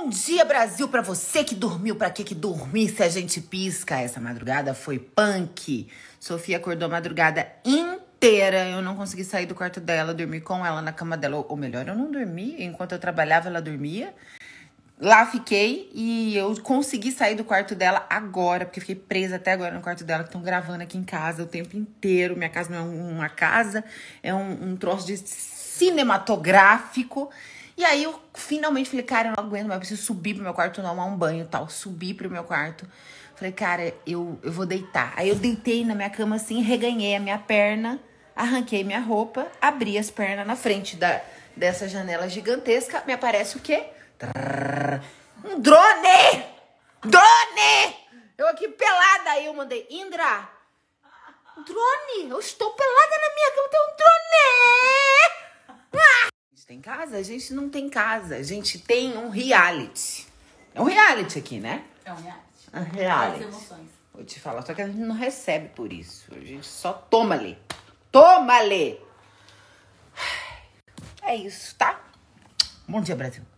Bom dia, Brasil, para você que dormiu, para que que dormir se a gente pisca? Essa madrugada foi punk. Sofia acordou a madrugada inteira. Eu não consegui sair do quarto dela, dormir com ela na cama dela, ou melhor, eu não dormi, enquanto eu trabalhava ela dormia. Lá fiquei e eu consegui sair do quarto dela agora, porque fiquei presa até agora no quarto dela, que estão gravando aqui em casa o tempo inteiro. Minha casa não é uma casa, é um, um troço de cinematográfico. E aí eu finalmente falei, cara, eu não aguento, mais eu preciso subir pro meu quarto tomar um banho e tal. Subi pro meu quarto. Falei, cara, eu, eu vou deitar. Aí eu deitei na minha cama assim, reganhei a minha perna, arranquei minha roupa, abri as pernas na frente da, dessa janela gigantesca. Me aparece o quê? Um drone! Drone! Eu aqui pelada, aí eu mandei, Indra! Drone! Eu estou pelada na minha tem casa? A gente não tem casa. A gente tem um reality. É um reality aqui, né? É um reality. É um reality. As emoções. Vou te falar, só que a gente não recebe por isso. A gente só toma ali. Toma ali! É isso, tá? Bom dia, Brasil.